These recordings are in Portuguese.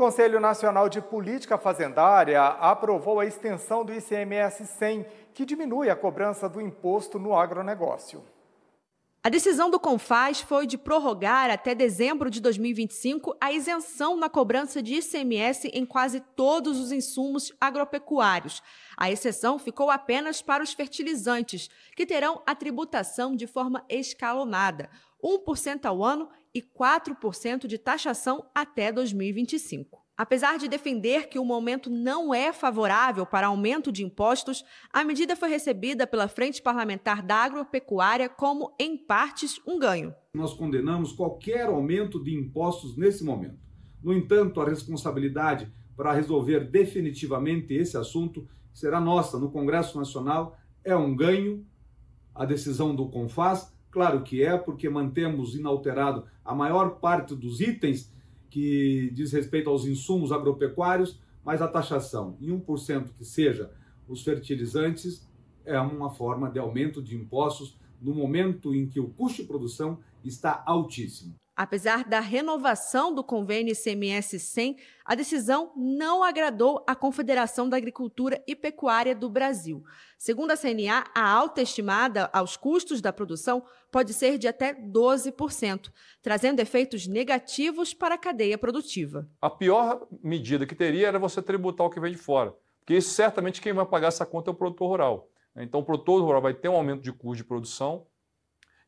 Conselho Nacional de Política Fazendária aprovou a extensão do ICMS 100, que diminui a cobrança do imposto no agronegócio. A decisão do Confaz foi de prorrogar até dezembro de 2025 a isenção na cobrança de ICMS em quase todos os insumos agropecuários. A exceção ficou apenas para os fertilizantes, que terão a tributação de forma escalonada, 1% ao ano e 4% de taxação até 2025. Apesar de defender que o momento não é favorável para aumento de impostos, a medida foi recebida pela Frente Parlamentar da Agropecuária como, em partes, um ganho. Nós condenamos qualquer aumento de impostos nesse momento. No entanto, a responsabilidade para resolver definitivamente esse assunto será nossa no Congresso Nacional. É um ganho a decisão do CONFAS, claro que é, porque mantemos inalterado a maior parte dos itens que diz respeito aos insumos agropecuários, mas a taxação em 1% que seja os fertilizantes é uma forma de aumento de impostos no momento em que o custo de produção está altíssimo. Apesar da renovação do convênio ICMS 100, a decisão não agradou a Confederação da Agricultura e Pecuária do Brasil. Segundo a CNA, a alta estimada aos custos da produção pode ser de até 12%, trazendo efeitos negativos para a cadeia produtiva. A pior medida que teria era você tributar o que vem de fora, porque certamente quem vai pagar essa conta é o produtor rural. Então, o produtor rural vai ter um aumento de custo de produção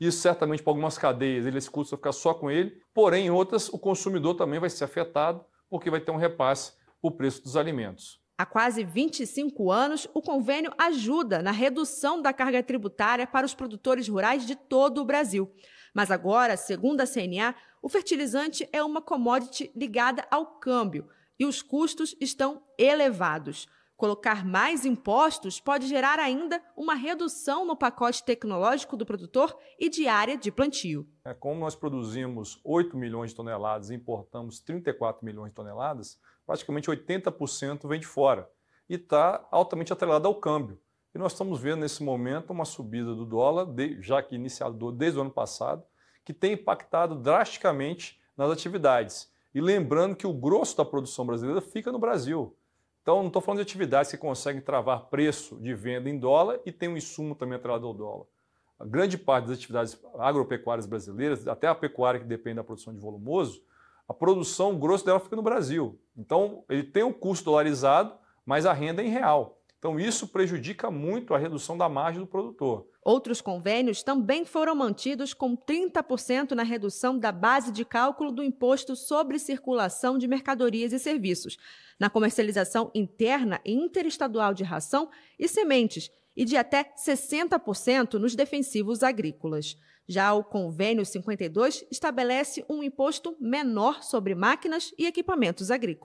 isso certamente para algumas cadeias ele, esse custo ficar só com ele, porém, em outras, o consumidor também vai ser afetado, porque vai ter um repasse o preço dos alimentos. Há quase 25 anos, o convênio ajuda na redução da carga tributária para os produtores rurais de todo o Brasil. Mas agora, segundo a CNA, o fertilizante é uma commodity ligada ao câmbio e os custos estão elevados. Colocar mais impostos pode gerar ainda uma redução no pacote tecnológico do produtor e de área de plantio. É, como nós produzimos 8 milhões de toneladas e importamos 34 milhões de toneladas, praticamente 80% vem de fora e está altamente atrelado ao câmbio. E nós estamos vendo nesse momento uma subida do dólar, já que iniciado desde o ano passado, que tem impactado drasticamente nas atividades. E lembrando que o grosso da produção brasileira fica no Brasil. Então, não estou falando de atividades que conseguem travar preço de venda em dólar e tem um insumo também atrelado ao dólar. A grande parte das atividades agropecuárias brasileiras, até a pecuária que depende da produção de volumoso, a produção, o grosso dela fica no Brasil. Então, ele tem o custo dolarizado, mas a renda é em real. Então, isso prejudica muito a redução da margem do produtor. Outros convênios também foram mantidos com 30% na redução da base de cálculo do imposto sobre circulação de mercadorias e serviços, na comercialização interna e interestadual de ração e sementes, e de até 60% nos defensivos agrícolas. Já o Convênio 52 estabelece um imposto menor sobre máquinas e equipamentos agrícolas.